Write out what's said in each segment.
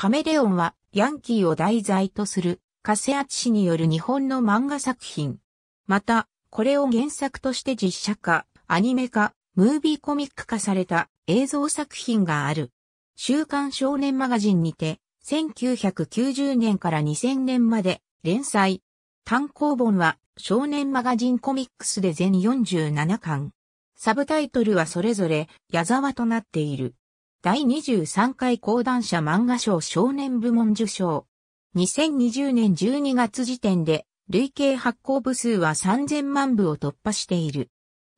カメレオンはヤンキーを題材とするカセアチ氏による日本の漫画作品。また、これを原作として実写化、アニメ化、ムービーコミック化された映像作品がある。週刊少年マガジンにて、1990年から2000年まで連載。単行本は少年マガジンコミックスで全47巻。サブタイトルはそれぞれ矢沢となっている。第23回講談社漫画賞少年部門受賞。2020年12月時点で、累計発行部数は3000万部を突破している。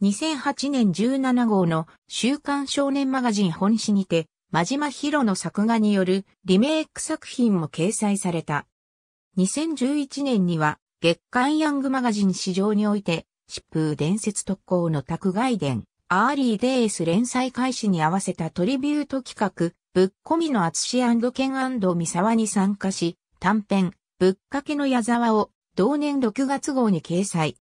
2008年17号の週刊少年マガジン本誌にて、真島博の作画によるリメイク作品も掲載された。2011年には月刊ヤングマガジン市場において、疾風伝説特攻の宅外伝、アーリーデイス連載開始に合わせたトリビュート企画、ぶっこみの厚志ケン三沢に参加し、短編、ぶっかけの矢沢を同年6月号に掲載。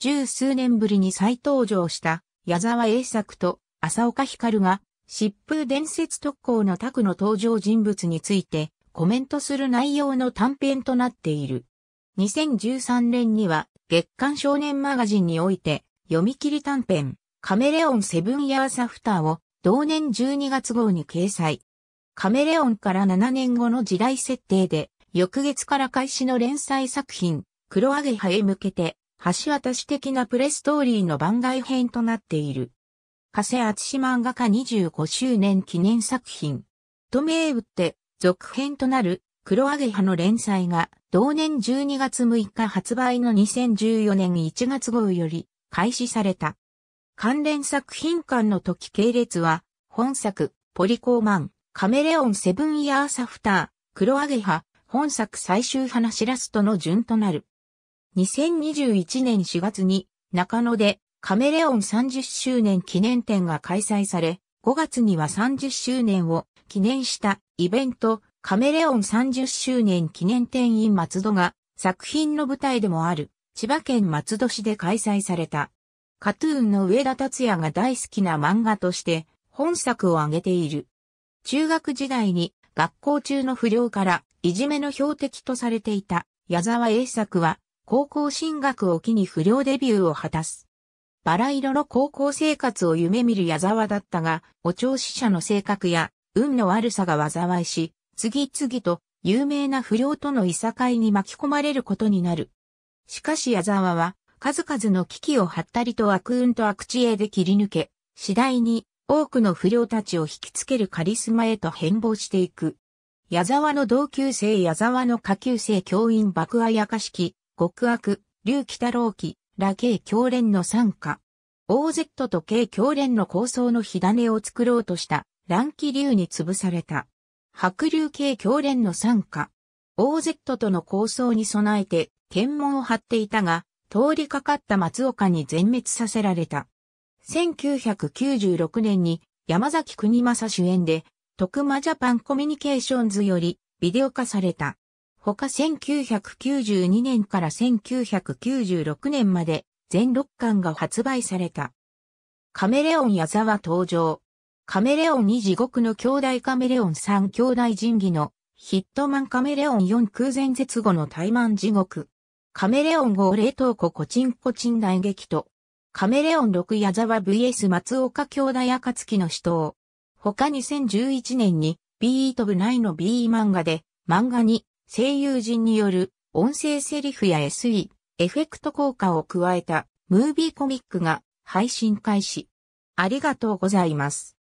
十数年ぶりに再登場した矢沢栄作と浅岡光が疾風伝説特攻のクの登場人物についてコメントする内容の短編となっている。2013年には月刊少年マガジンにおいて読み切り短編カメレオンセブンヤーサフターを同年12月号に掲載。カメレオンから7年後の時代設定で、翌月から開始の連載作品、黒揚げ派へ向けて、橋渡し的なプレストーリーの番外編となっている。加瀬厚漫画家25周年記念作品。と名打って、続編となる、黒揚げ派の連載が、同年12月6日発売の2014年1月号より、開始された。関連作品間の時系列は、本作、ポリコーマン、カメレオンセブンイヤーサフター、黒アゲハ、本作最終話ラストの順となる。2021年4月に中野でカメレオン30周年記念展が開催され、5月には30周年を記念したイベントカメレオン30周年記念展員松戸が作品の舞台でもある千葉県松戸市で開催された。カトゥーンの上田達也が大好きな漫画として本作を挙げている。中学時代に学校中の不良からいじめの標的とされていた矢沢栄作は高校進学を機に不良デビューを果たす。バラ色の高校生活を夢見る矢沢だったが、お調子者の性格や運の悪さが災いし、次々と有名な不良とのいさかいに巻き込まれることになる。しかし矢沢は数々の危機を張ったりと悪運と悪知恵で切り抜け、次第に多くの不良たちを引きつけるカリスマへと変貌していく。矢沢の同級生矢沢の下級生教員爆愛や式、極悪、竜北郎記、羅慶教連の参加。OZ と K 教連の構想の火種を作ろうとした乱気流に潰された。白竜系教練の参加。OZ との構想に備えて、検問を張っていたが、通りかかった松岡に全滅させられた。1996年に山崎国正主演で、徳間ジャパンコミュニケーションズよりビデオ化された。他1992年から1996年まで全6巻が発売された。カメレオン矢沢登場。カメレオン2地獄の兄弟カメレオン3兄弟人義のヒットマンカメレオン4空前絶後の怠慢地獄。カメレオン号冷凍庫コチンコチン大激と、カメレオン6矢沢 VS 松岡兄弟暁の死闘。他2011年に B ートブ内の B 漫画で、漫画に声優陣による音声セリフや SE、エフェクト効果を加えたムービーコミックが配信開始。ありがとうございます。